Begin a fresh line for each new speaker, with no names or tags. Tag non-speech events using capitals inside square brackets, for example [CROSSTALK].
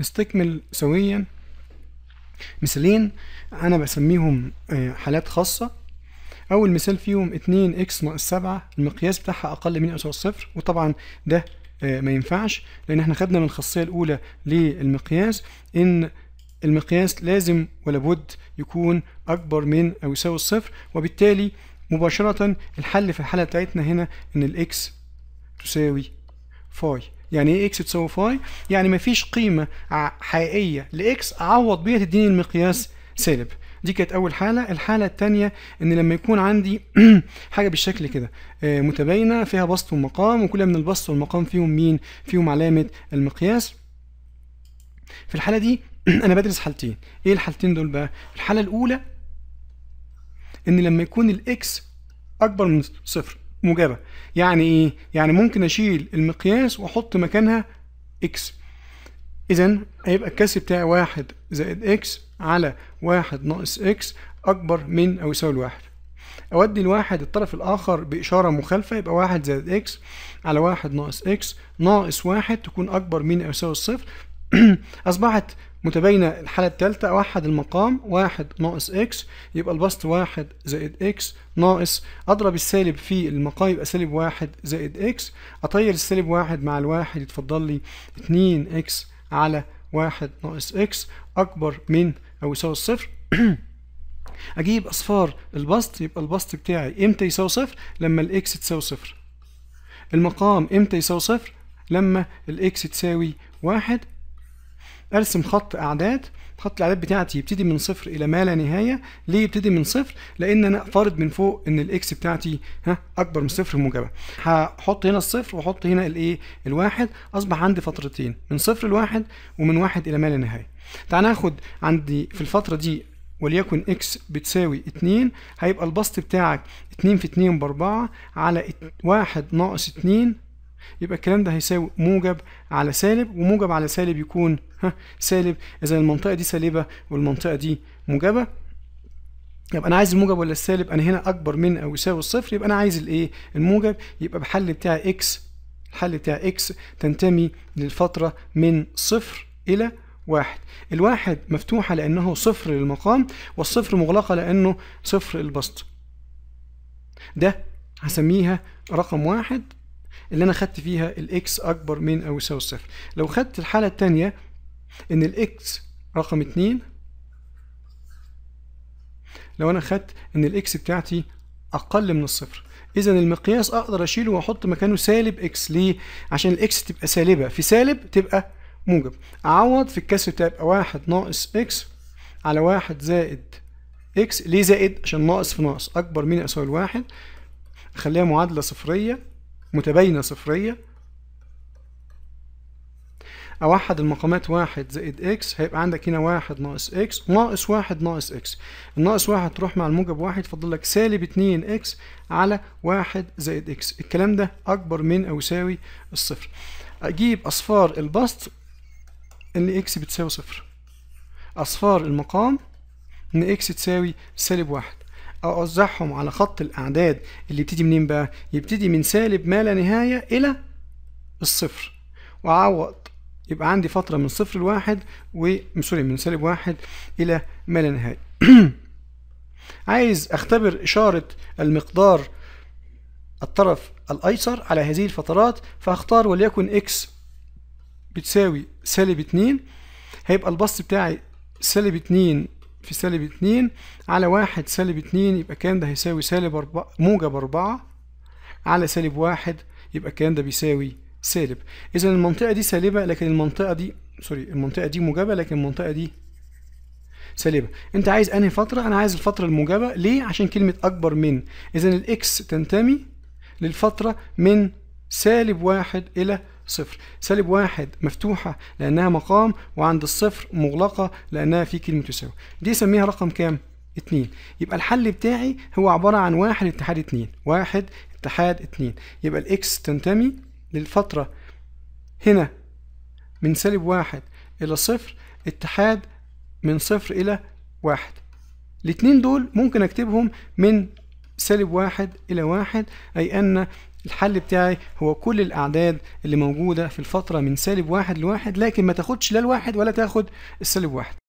نستكمل سويا مثالين أنا بسميهم آه، حالات خاصة أول مثال فيهم 2 اكس ناقص 7 المقياس بتاعها أقل من أو صفر وطبعا ده آه، ما ينفعش لأن احنا خدنا من الخاصية الأولى للمقياس إن المقياس لازم ولابد يكون أكبر من أو يساوي الصفر وبالتالي مباشرة الحل في الحالة بتاعتنا هنا إن الإكس تساوي فاي يعني ايه اكس تساوي فاي يعني مفيش قيمه حقيقيه لاكس اعوض بيها تديني المقياس سالب دي كانت اول حاله الحاله الثانيه ان لما يكون عندي [CLEARS THROAT] حاجه بالشكل كده آه، متباينه فيها بسط ومقام وكل من البسط والمقام فيهم مين فيهم علامه المقياس في الحاله دي [CLEARS THROAT] انا بدرس حالتين ايه الحالتين دول بقى الحاله الاولى ان لما يكون الاكس اكبر من صفر موجبة يعني ايه؟ يعني ممكن اشيل المقياس واحط مكانها اكس اذا هيبقى الكسر بتاعي واحد زائد اكس على واحد ناقص اكس اكبر من او يساوي الواحد اودي الواحد الطرف الاخر باشارة مخالفة يبقى واحد زائد اكس على واحد ناقص اكس ناقص واحد تكون اكبر من او يساوي الصفر [CLEARS THROAT] أصبحت متباينة الحالة الثالثة أوحد المقام واحد ناقص إكس يبقى البسط واحد زائد إكس ناقص أضرب السالب في المقام يبقى سالب واحد زائد إكس أطير السالب واحد مع الواحد يتفضل لي 2 إكس على واحد ناقص إكس أكبر من أو يساوي الصفر [CLEARS THROAT] أجيب أصفار البسط يبقى البسط بتاعي إمتى يساوي صفر لما الإكس تساوي صفر المقام إمتى يساوي صفر لما الإكس تساوي واحد ارسم خط اعداد خط الاعداد بتاعتي يبتدي من صفر الى ما لا نهايه ليه يبتدي من صفر لان انا فارض من فوق ان الاكس بتاعتي ها اكبر من صفر موجبه هحط هنا الصفر واحط هنا الايه الواحد اصبح عندي فترتين من صفر لواحد ومن واحد الى ما لا نهايه تعال ناخد عندي في الفتره دي وليكن اكس بتساوي 2 هيبقى البسط بتاعك 2 في 2 ب 4 على 1 ناقص 2 يبقى الكلام ده هيساوي موجب على سالب وموجب على سالب يكون ها سالب اذا المنطقه دي سالبه والمنطقه دي موجبه يبقى انا عايز الموجب ولا السالب انا هنا اكبر من او يساوي الصفر يبقى انا عايز الايه الموجب يبقى بحل بتاع اكس الحل بتاع اكس تنتمي للفتره من صفر الى واحد الواحد مفتوحه لانه صفر للمقام والصفر مغلقه لانه صفر البسط ده هسميها رقم واحد اللي انا خدت فيها الاكس اكبر من او يساوي الصفر لو خدت الحاله الثانيه ان الاكس رقم 2 لو انا خدت ان الاكس بتاعتي اقل من الصفر اذا المقياس اقدر اشيله واحط مكانه سالب اكس ليه عشان الاكس تبقى سالبه في سالب تبقى موجب اعوض في الكسر بتاعي يبقى 1 ناقص اكس على 1 زائد اكس ليه زائد عشان ناقص في ناقص اكبر من او يساوي الواحد اخليها معادله صفريه متباينة صفرية أوحد المقامات واحد زائد إكس هيبقى عندك هنا واحد ناقص إكس ناقص واحد ناقص إكس الناقص واحد تروح مع الموجب واحد فاضل لك سالب اتنين إكس على واحد زائد إكس الكلام ده أكبر من أو يساوي الصفر أجيب أصفار البسط إن إكس بتساوي صفر أصفار المقام إن إكس تساوي سالب واحد أوزعهم على خط الأعداد اللي يبتدي منين بقى؟ يبتدي من سالب ما لا نهاية إلى الصفر وأعوض يبقى عندي فترة من صفر لواحد و سوري من سالب واحد إلى ما لا نهاية [CLEARS THROAT] عايز أختبر إشارة المقدار الطرف الأيسر على هذه الفترات فهختار وليكن إكس بتساوي سالب اتنين هيبقى البسط بتاعي سالب اتنين في سالب اتنين على واحد سالب اتنين يبقى كان ده هيساوي سالب أربعة موجب أربعة على سالب واحد يبقى كان ده بيساوي سالب إذا المنطقة دي سالبة لكن المنطقة دي سوري المنطقة دي موجبة لكن المنطقة دي سالبة أنت عايز أنهي فترة أنا عايز الفترة الموجبة ليه عشان كلمة أكبر من إذا الإكس تنتمي للفترة من سالب واحد إلى صفر سالب واحد مفتوحة لأنها مقام وعند الصفر مغلقة لأنها في كلمة تساوي دي سميها رقم كام؟ اتنين يبقى الحل بتاعي هو عبارة عن واحد اتحاد اتنين واحد اتحاد اتنين يبقى الإكس تنتمي للفترة هنا من سالب واحد إلى صفر اتحاد من صفر إلى واحد الاتنين دول ممكن اكتبهم من سالب واحد إلى واحد أي أن الحل بتاعي هو كل الأعداد اللي موجودة في الفترة من سالب واحد لواحد لكن ما تاخدش لا الواحد ولا تاخد السالب واحد